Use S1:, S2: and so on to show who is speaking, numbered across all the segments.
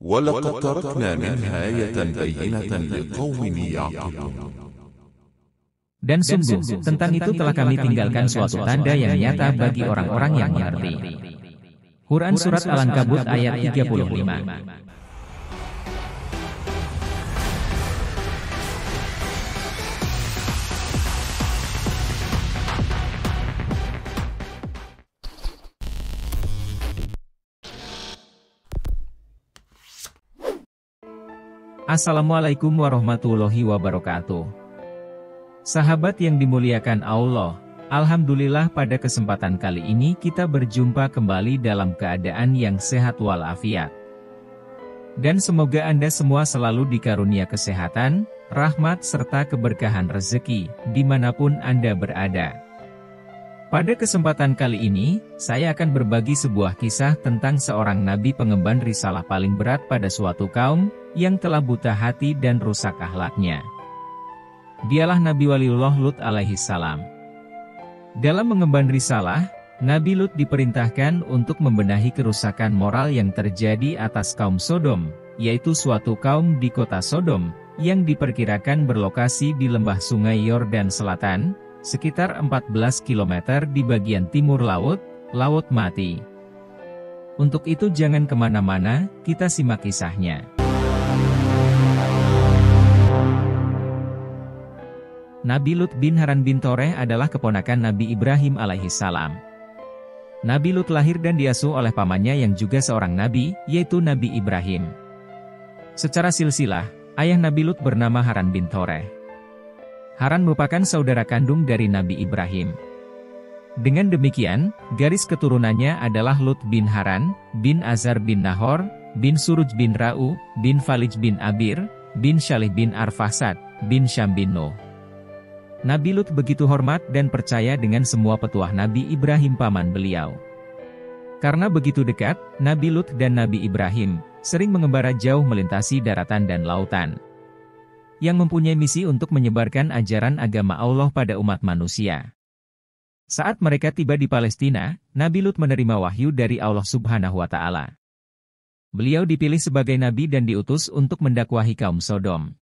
S1: ولقد تركنا منها آية بينة لقوم يعقلون Dan sungguh, tentang itu telah kami tinggalkan suatu tanda yang nyata bagi orang-orang yang mengerti. Quran Surat Al-Ankabut ayat 35 Assalamualaikum warahmatullahi wabarakatuh. Sahabat yang dimuliakan Allah, Alhamdulillah pada kesempatan kali ini kita berjumpa kembali dalam keadaan yang sehat walafiat. Dan semoga Anda semua selalu dikarunia kesehatan, rahmat serta keberkahan rezeki, dimanapun Anda berada. Pada kesempatan kali ini, saya akan berbagi sebuah kisah tentang seorang nabi pengemban risalah paling berat pada suatu kaum, yang telah buta hati dan rusak akhlaknya. Dialah Nabi Waliullah Lut alaihi salam. Dalam mengemban risalah, Nabi Lut diperintahkan untuk membenahi kerusakan moral yang terjadi atas kaum Sodom, yaitu suatu kaum di kota Sodom, yang diperkirakan berlokasi di lembah sungai Yordan Selatan, sekitar 14 km di bagian timur laut, Laut Mati. Untuk itu jangan kemana-mana, kita simak kisahnya. Nabi Lut bin Haran bin Toreh adalah keponakan Nabi Ibrahim alaihissalam. Nabi Lut lahir dan diasuh oleh pamannya yang juga seorang nabi, yaitu Nabi Ibrahim. Secara silsilah, ayah Nabi Lut bernama Haran bin Toreh. Haran merupakan saudara kandung dari Nabi Ibrahim. Dengan demikian, garis keturunannya adalah Lut bin Haran, bin Azar bin Nahor, bin Suruj bin Ra'u, bin Falij bin Abir, bin Shalih bin Arfasad, bin Syam bin Nuh. Nabi Lut begitu hormat dan percaya dengan semua petuah Nabi Ibrahim paman beliau. Karena begitu dekat, Nabi Lut dan Nabi Ibrahim sering mengembara jauh melintasi daratan dan lautan. Yang mempunyai misi untuk menyebarkan ajaran agama Allah pada umat manusia. Saat mereka tiba di Palestina, Nabi Lut menerima wahyu dari Allah Subhanahu wa Ta'ala. Beliau dipilih sebagai nabi dan diutus untuk mendakwahi kaum Sodom.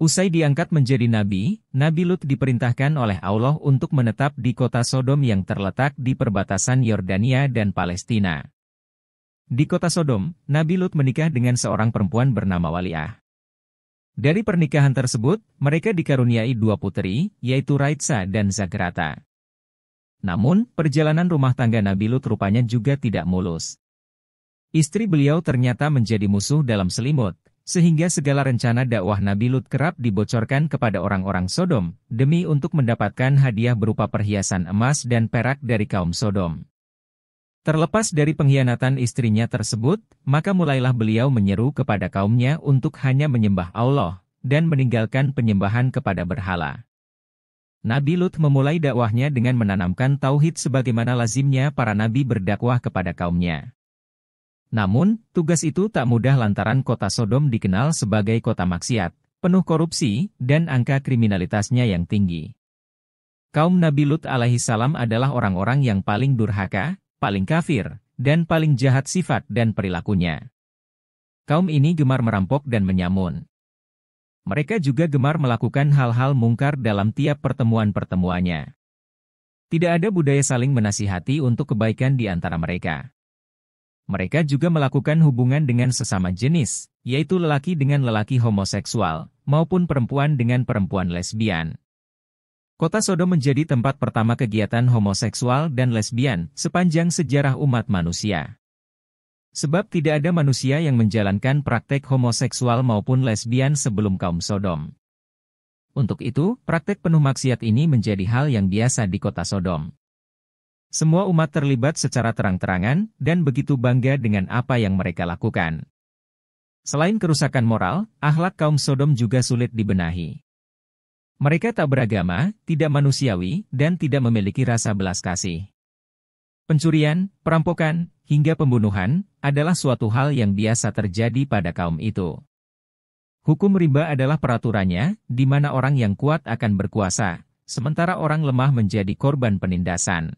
S1: Usai diangkat menjadi nabi, Nabi Lut diperintahkan oleh Allah untuk menetap di kota Sodom yang terletak di perbatasan Yordania dan Palestina. Di kota Sodom, Nabi Lut menikah dengan seorang perempuan bernama Waliah. Dari pernikahan tersebut, mereka dikaruniai dua putri, yaitu Raitsa dan Zagrata. Namun, perjalanan rumah tangga Nabi Lut rupanya juga tidak mulus. Istri beliau ternyata menjadi musuh dalam selimut, sehingga segala rencana dakwah Nabi Lut kerap dibocorkan kepada orang-orang Sodom, demi untuk mendapatkan hadiah berupa perhiasan emas dan perak dari kaum Sodom. Terlepas dari pengkhianatan istrinya tersebut, maka mulailah beliau menyeru kepada kaumnya untuk hanya menyembah Allah, dan meninggalkan penyembahan kepada berhala. Nabi Lut memulai dakwahnya dengan menanamkan tauhid sebagaimana lazimnya para nabi berdakwah kepada kaumnya. Namun, tugas itu tak mudah lantaran kota Sodom dikenal sebagai kota maksiat, penuh korupsi, dan angka kriminalitasnya yang tinggi. Kaum Nabi Lut alaihi salam adalah orang-orang yang paling durhaka, paling kafir, dan paling jahat sifat dan perilakunya. Kaum ini gemar merampok dan menyamun. Mereka juga gemar melakukan hal-hal mungkar dalam tiap pertemuan-pertemuannya. Tidak ada budaya saling menasihati untuk kebaikan di antara mereka mereka juga melakukan hubungan dengan sesama jenis, yaitu lelaki dengan lelaki homoseksual, maupun perempuan dengan perempuan lesbian. Kota Sodom menjadi tempat pertama kegiatan homoseksual dan lesbian sepanjang sejarah umat manusia. Sebab tidak ada manusia yang menjalankan praktek homoseksual maupun lesbian sebelum kaum Sodom. Untuk itu, praktek penuh maksiat ini menjadi hal yang biasa di kota Sodom. Semua umat terlibat secara terang-terangan dan begitu bangga dengan apa yang mereka lakukan. Selain kerusakan moral, akhlak kaum Sodom juga sulit dibenahi. Mereka tak beragama, tidak manusiawi, dan tidak memiliki rasa belas kasih. Pencurian, perampokan, hingga pembunuhan adalah suatu hal yang biasa terjadi pada kaum itu. Hukum riba adalah peraturannya, di mana orang yang kuat akan berkuasa, sementara orang lemah menjadi korban penindasan.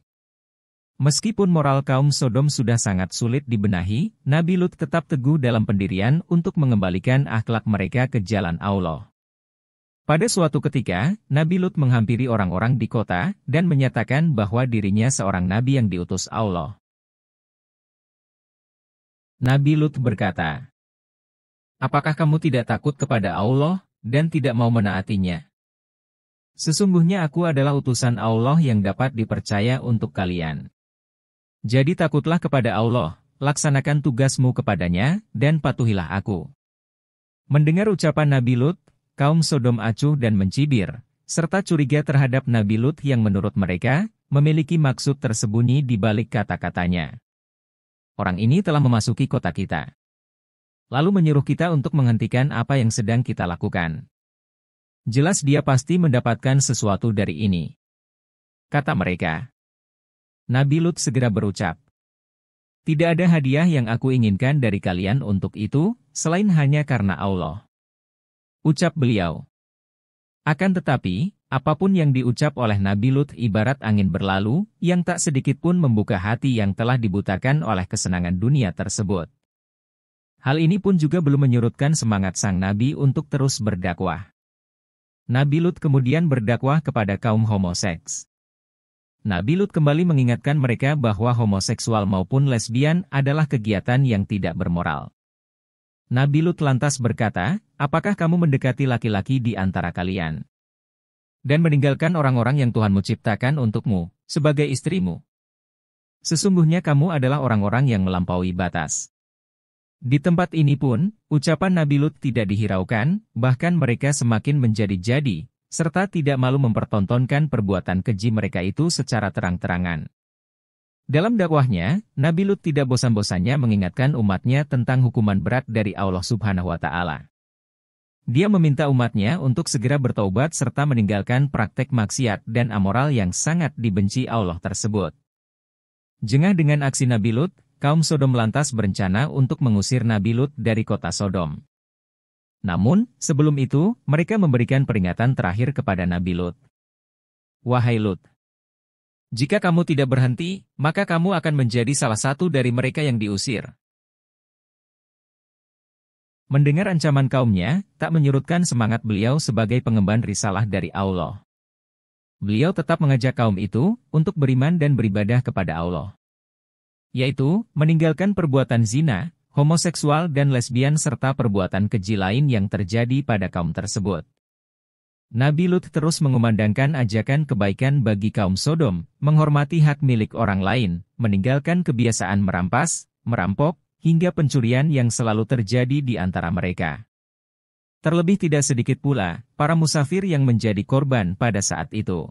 S1: Meskipun moral kaum Sodom sudah sangat sulit dibenahi, Nabi Lut tetap teguh dalam pendirian untuk mengembalikan akhlak mereka ke jalan Allah. Pada suatu ketika, Nabi Lut menghampiri orang-orang di kota dan menyatakan bahwa dirinya seorang nabi yang diutus Allah. Nabi Lut berkata, Apakah kamu tidak takut kepada Allah dan tidak mau menaatinya? Sesungguhnya aku adalah utusan Allah yang dapat dipercaya untuk kalian. Jadi takutlah kepada Allah, laksanakan tugasmu kepadanya, dan patuhilah aku. Mendengar ucapan Nabi Lut, kaum Sodom acuh dan mencibir, serta curiga terhadap Nabi Lut yang menurut mereka, memiliki maksud tersembunyi di balik kata-katanya. Orang ini telah memasuki kota kita. Lalu menyuruh kita untuk menghentikan apa yang sedang kita lakukan. Jelas dia pasti mendapatkan sesuatu dari ini. Kata mereka, Nabi Lut segera berucap, Tidak ada hadiah yang aku inginkan dari kalian untuk itu, selain hanya karena Allah. Ucap beliau. Akan tetapi, apapun yang diucap oleh Nabi Lut ibarat angin berlalu, yang tak sedikit pun membuka hati yang telah dibutakan oleh kesenangan dunia tersebut. Hal ini pun juga belum menyurutkan semangat sang Nabi untuk terus berdakwah. Nabi Lut kemudian berdakwah kepada kaum homoseks. Nabi Lut kembali mengingatkan mereka bahwa homoseksual maupun lesbian adalah kegiatan yang tidak bermoral. Nabi Lut lantas berkata, apakah kamu mendekati laki-laki di antara kalian? Dan meninggalkan orang-orang yang Tuhan menciptakan untukmu, sebagai istrimu. Sesungguhnya kamu adalah orang-orang yang melampaui batas. Di tempat ini pun, ucapan Nabi Lut tidak dihiraukan, bahkan mereka semakin menjadi-jadi, serta tidak malu mempertontonkan perbuatan keji mereka itu secara terang-terangan. Dalam dakwahnya, Nabi Lut tidak bosan-bosannya mengingatkan umatnya tentang hukuman berat dari Allah Subhanahu wa taala. Dia meminta umatnya untuk segera bertobat serta meninggalkan praktek maksiat dan amoral yang sangat dibenci Allah tersebut. Jengah dengan aksi Nabi Lut, kaum Sodom lantas berencana untuk mengusir Nabi Lut dari kota Sodom. Namun, sebelum itu, mereka memberikan peringatan terakhir kepada Nabi Lut. Wahai Lut, jika kamu tidak berhenti, maka kamu akan menjadi salah satu dari mereka yang diusir. Mendengar ancaman kaumnya, tak menyurutkan semangat beliau sebagai pengemban risalah dari Allah. Beliau tetap mengajak kaum itu untuk beriman dan beribadah kepada Allah. Yaitu, meninggalkan perbuatan zina, homoseksual dan lesbian serta perbuatan keji lain yang terjadi pada kaum tersebut. Nabi Lut terus mengumandangkan ajakan kebaikan bagi kaum Sodom, menghormati hak milik orang lain, meninggalkan kebiasaan merampas, merampok, hingga pencurian yang selalu terjadi di antara mereka. Terlebih tidak sedikit pula, para musafir yang menjadi korban pada saat itu.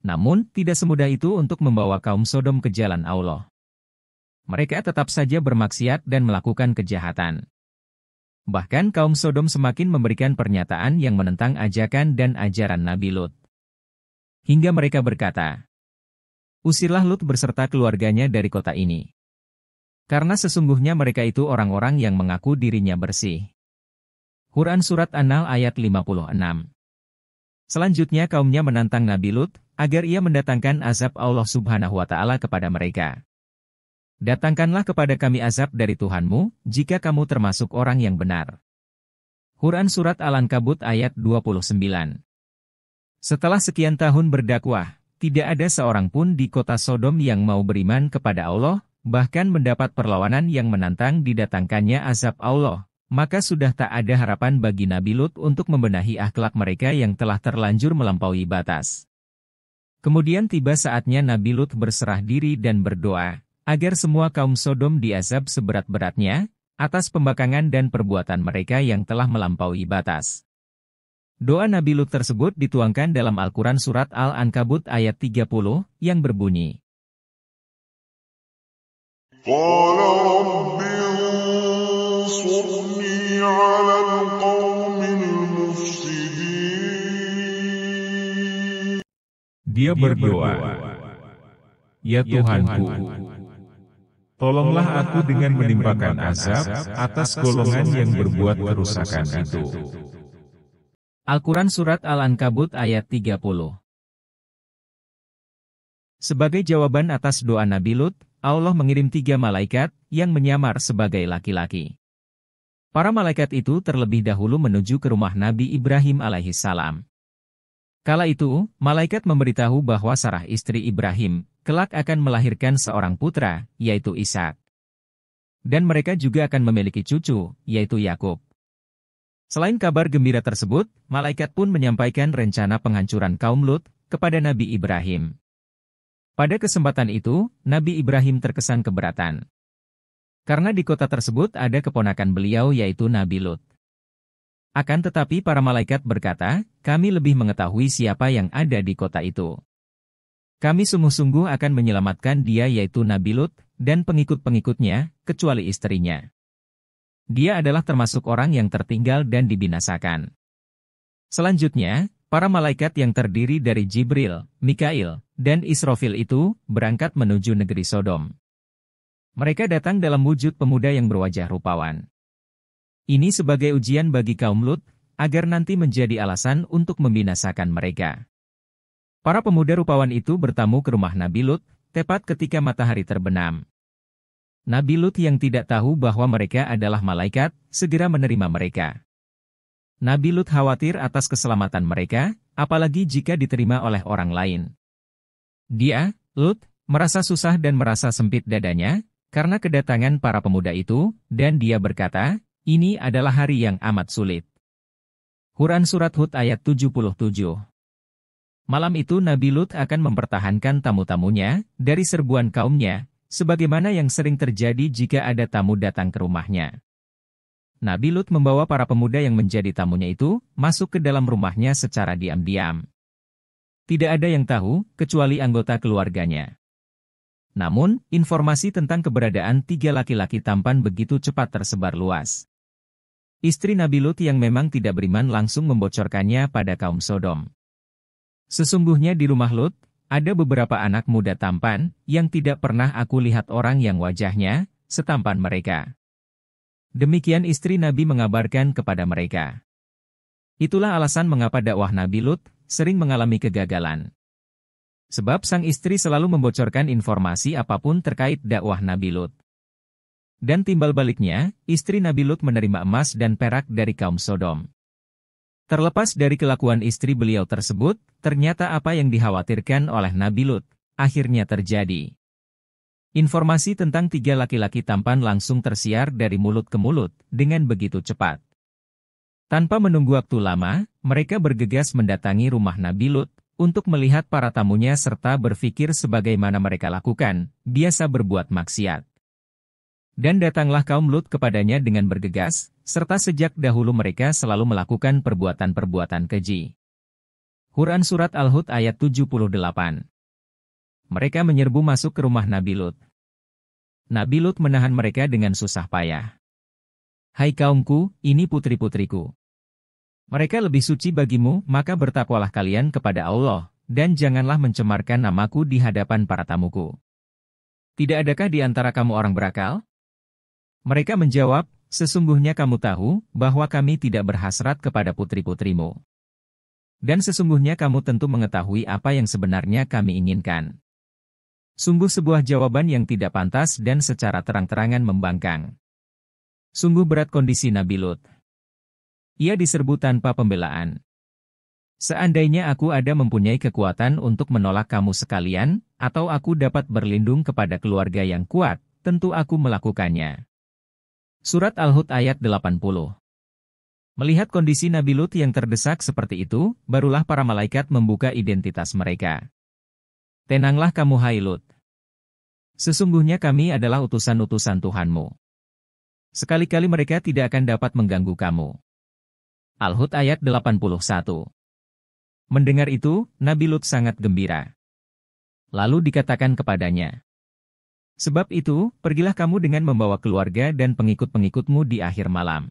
S1: Namun, tidak semudah itu untuk membawa kaum Sodom ke jalan Allah mereka tetap saja bermaksiat dan melakukan kejahatan. Bahkan kaum Sodom semakin memberikan pernyataan yang menentang ajakan dan ajaran Nabi Lut. Hingga mereka berkata, Usirlah Lut berserta keluarganya dari kota ini. Karena sesungguhnya mereka itu orang-orang yang mengaku dirinya bersih. Quran Surat An-Nal ayat 56 Selanjutnya kaumnya menantang Nabi Lut, agar ia mendatangkan azab Allah subhanahu wa ta'ala kepada mereka. Datangkanlah kepada kami azab dari Tuhanmu, jika kamu termasuk orang yang benar. Quran Surat Al-Ankabut ayat 29 Setelah sekian tahun berdakwah, tidak ada seorang pun di kota Sodom yang mau beriman kepada Allah, bahkan mendapat perlawanan yang menantang didatangkannya azab Allah, maka sudah tak ada harapan bagi Nabi Lut untuk membenahi akhlak mereka yang telah terlanjur melampaui batas. Kemudian tiba saatnya Nabi Lut berserah diri dan berdoa, agar semua kaum Sodom diazab seberat-beratnya, atas pembakangan dan perbuatan mereka yang telah melampaui batas. Doa Nabi Lut tersebut dituangkan dalam Al-Quran Surat Al-Ankabut ayat 30, yang berbunyi. Dia berdoa, ya, ya Tuhanku, Tolonglah aku dengan menimpakan azab atas golongan yang berbuat kerusakan itu. Al-Quran Surat Al-Ankabut ayat 30 Sebagai jawaban atas doa Nabi Lut, Allah mengirim tiga malaikat yang menyamar sebagai laki-laki. Para malaikat itu terlebih dahulu menuju ke rumah Nabi Ibrahim alaihissalam. Kala itu, malaikat memberitahu bahwa Sarah istri Ibrahim kelak akan melahirkan seorang putra, yaitu Ishak. Dan mereka juga akan memiliki cucu, yaitu Yakub. Selain kabar gembira tersebut, malaikat pun menyampaikan rencana penghancuran kaum Lut kepada Nabi Ibrahim. Pada kesempatan itu, Nabi Ibrahim terkesan keberatan. Karena di kota tersebut ada keponakan beliau yaitu Nabi Lut. Akan tetapi para malaikat berkata, kami lebih mengetahui siapa yang ada di kota itu. Kami sungguh-sungguh akan menyelamatkan dia yaitu Nabi Lut, dan pengikut-pengikutnya, kecuali istrinya. Dia adalah termasuk orang yang tertinggal dan dibinasakan. Selanjutnya, para malaikat yang terdiri dari Jibril, Mikail, dan Israfil itu berangkat menuju negeri Sodom. Mereka datang dalam wujud pemuda yang berwajah rupawan. Ini sebagai ujian bagi kaum Lut, agar nanti menjadi alasan untuk membinasakan mereka. Para pemuda rupawan itu bertamu ke rumah Nabi Lut, tepat ketika matahari terbenam. Nabi Lut yang tidak tahu bahwa mereka adalah malaikat, segera menerima mereka. Nabi Lut khawatir atas keselamatan mereka, apalagi jika diterima oleh orang lain. Dia, Lut, merasa susah dan merasa sempit dadanya, karena kedatangan para pemuda itu, dan dia berkata, ini adalah hari yang amat sulit. Quran Surat Hud ayat 77 Malam itu Nabi Lut akan mempertahankan tamu-tamunya dari serbuan kaumnya, sebagaimana yang sering terjadi jika ada tamu datang ke rumahnya. Nabi Lut membawa para pemuda yang menjadi tamunya itu masuk ke dalam rumahnya secara diam-diam. Tidak ada yang tahu, kecuali anggota keluarganya. Namun, informasi tentang keberadaan tiga laki-laki tampan begitu cepat tersebar luas. Istri Nabi Lut yang memang tidak beriman langsung membocorkannya pada kaum Sodom. Sesungguhnya di rumah Lut, ada beberapa anak muda tampan yang tidak pernah aku lihat orang yang wajahnya setampan mereka. Demikian istri Nabi mengabarkan kepada mereka. Itulah alasan mengapa dakwah Nabi Lut sering mengalami kegagalan. Sebab sang istri selalu membocorkan informasi apapun terkait dakwah Nabi Lut. Dan timbal baliknya, istri Nabi Lut menerima emas dan perak dari kaum Sodom. Terlepas dari kelakuan istri beliau tersebut, ternyata apa yang dikhawatirkan oleh Nabi Lut, akhirnya terjadi. Informasi tentang tiga laki-laki tampan langsung tersiar dari mulut ke mulut, dengan begitu cepat. Tanpa menunggu waktu lama, mereka bergegas mendatangi rumah Nabi Lut, untuk melihat para tamunya serta berpikir sebagaimana mereka lakukan, biasa berbuat maksiat. Dan datanglah kaum Lut kepadanya dengan bergegas, serta sejak dahulu mereka selalu melakukan perbuatan-perbuatan keji. Quran Surat Al-Hud ayat 78 Mereka menyerbu masuk ke rumah Nabi Lut. Nabi Lut menahan mereka dengan susah payah. Hai kaumku, ini putri-putriku. Mereka lebih suci bagimu, maka bertakwalah kalian kepada Allah, dan janganlah mencemarkan namaku di hadapan para tamuku. Tidak adakah di antara kamu orang berakal? Mereka menjawab, Sesungguhnya kamu tahu bahwa kami tidak berhasrat kepada putri-putrimu. Dan sesungguhnya kamu tentu mengetahui apa yang sebenarnya kami inginkan. Sungguh sebuah jawaban yang tidak pantas dan secara terang-terangan membangkang. Sungguh berat kondisi Nabi Lut. Ia diserbu tanpa pembelaan. Seandainya aku ada mempunyai kekuatan untuk menolak kamu sekalian, atau aku dapat berlindung kepada keluarga yang kuat, tentu aku melakukannya. Surat Al-Hud ayat 80 Melihat kondisi Nabi Lut yang terdesak seperti itu, barulah para malaikat membuka identitas mereka. Tenanglah kamu hai Lut. Sesungguhnya kami adalah utusan-utusan Tuhanmu. Sekali-kali mereka tidak akan dapat mengganggu kamu. Al-Hud ayat 81 Mendengar itu, Nabi Lut sangat gembira. Lalu dikatakan kepadanya, Sebab itu, pergilah kamu dengan membawa keluarga dan pengikut-pengikutmu di akhir malam.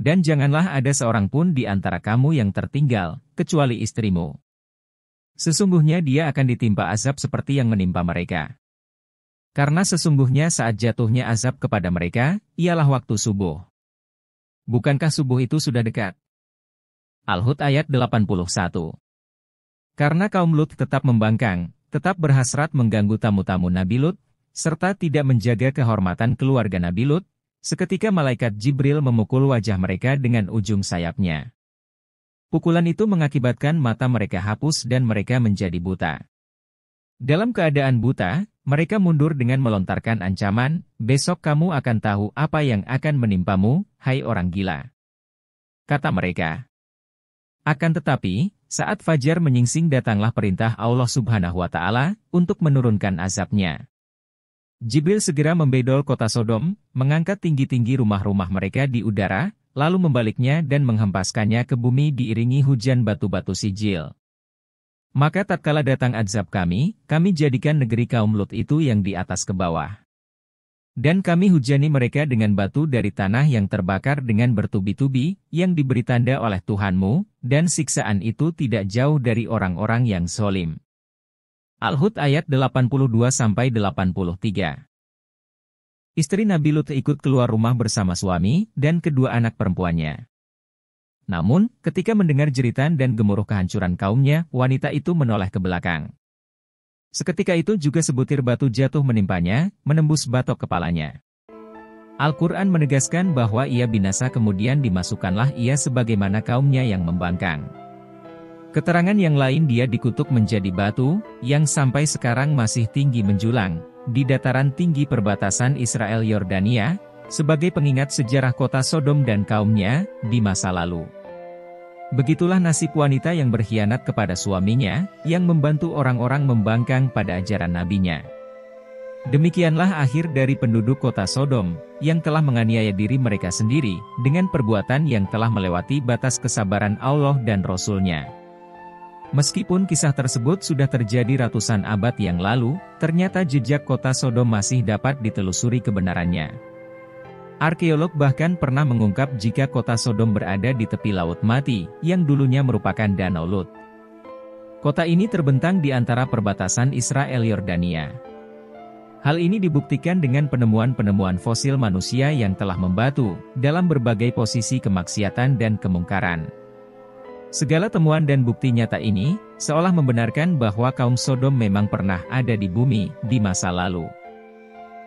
S1: Dan janganlah ada seorang pun di antara kamu yang tertinggal, kecuali istrimu. Sesungguhnya dia akan ditimpa azab seperti yang menimpa mereka. Karena sesungguhnya saat jatuhnya azab kepada mereka, ialah waktu subuh. Bukankah subuh itu sudah dekat? Al-Hud ayat 81 Karena kaum Lut tetap membangkang, tetap berhasrat mengganggu tamu-tamu Nabi Lut, serta tidak menjaga kehormatan keluarga Nabi Lut, seketika malaikat Jibril memukul wajah mereka dengan ujung sayapnya. Pukulan itu mengakibatkan mata mereka hapus dan mereka menjadi buta. Dalam keadaan buta, mereka mundur dengan melontarkan ancaman, besok kamu akan tahu apa yang akan menimpamu, hai orang gila. Kata mereka. Akan tetapi, saat Fajar menyingsing datanglah perintah Allah subhanahu wa ta'ala untuk menurunkan azabnya. Jibril segera membedol kota Sodom, mengangkat tinggi-tinggi rumah-rumah mereka di udara, lalu membaliknya dan menghempaskannya ke bumi diiringi hujan batu-batu sijil. Maka tatkala datang azab kami, kami jadikan negeri kaum Lut itu yang di atas ke bawah. Dan kami hujani mereka dengan batu dari tanah yang terbakar dengan bertubi-tubi, yang diberi tanda oleh Tuhanmu, dan siksaan itu tidak jauh dari orang-orang yang solim. Al-Hud ayat 82-83 Istri Nabi Lut ikut keluar rumah bersama suami dan kedua anak perempuannya. Namun, ketika mendengar jeritan dan gemuruh kehancuran kaumnya, wanita itu menoleh ke belakang. Seketika itu juga sebutir batu jatuh menimpanya, menembus batok kepalanya. Al-Quran menegaskan bahwa ia binasa kemudian dimasukkanlah ia sebagaimana kaumnya yang membangkang. Keterangan yang lain dia dikutuk menjadi batu, yang sampai sekarang masih tinggi menjulang, di dataran tinggi perbatasan Israel-Yordania, sebagai pengingat sejarah kota Sodom dan kaumnya, di masa lalu. Begitulah nasib wanita yang berkhianat kepada suaminya, yang membantu orang-orang membangkang pada ajaran nabinya. Demikianlah akhir dari penduduk kota Sodom, yang telah menganiaya diri mereka sendiri, dengan perbuatan yang telah melewati batas kesabaran Allah dan Rasulnya. Meskipun kisah tersebut sudah terjadi ratusan abad yang lalu, ternyata jejak kota Sodom masih dapat ditelusuri kebenarannya. Arkeolog bahkan pernah mengungkap jika kota Sodom berada di tepi Laut Mati, yang dulunya merupakan Danau Lut. Kota ini terbentang di antara perbatasan Israel Yordania. Hal ini dibuktikan dengan penemuan-penemuan fosil manusia yang telah membatu dalam berbagai posisi kemaksiatan dan kemungkaran. Segala temuan dan bukti nyata ini, seolah membenarkan bahwa kaum Sodom memang pernah ada di bumi, di masa lalu.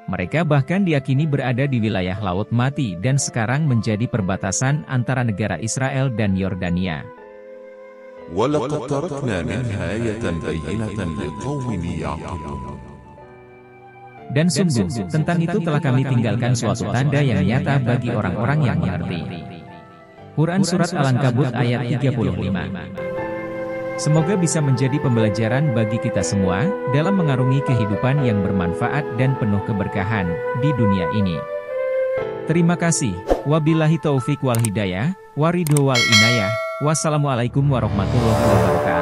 S1: Mereka bahkan diakini berada di wilayah Laut Mati dan sekarang menjadi perbatasan antara negara Israel dan Yordania. dan sungguh, tentang itu telah kami tinggalkan suatu tanda yang nyata bagi orang-orang yang mengerti. Quran Surat Al-Ankabut ayat 35. Semoga bisa menjadi pembelajaran bagi kita semua dalam mengarungi kehidupan yang bermanfaat dan penuh keberkahan di dunia ini. Terima kasih. Wabillahi taufik wal hidayah, waridho wal inayah. Wassalamualaikum warahmatullahi wabarakatuh.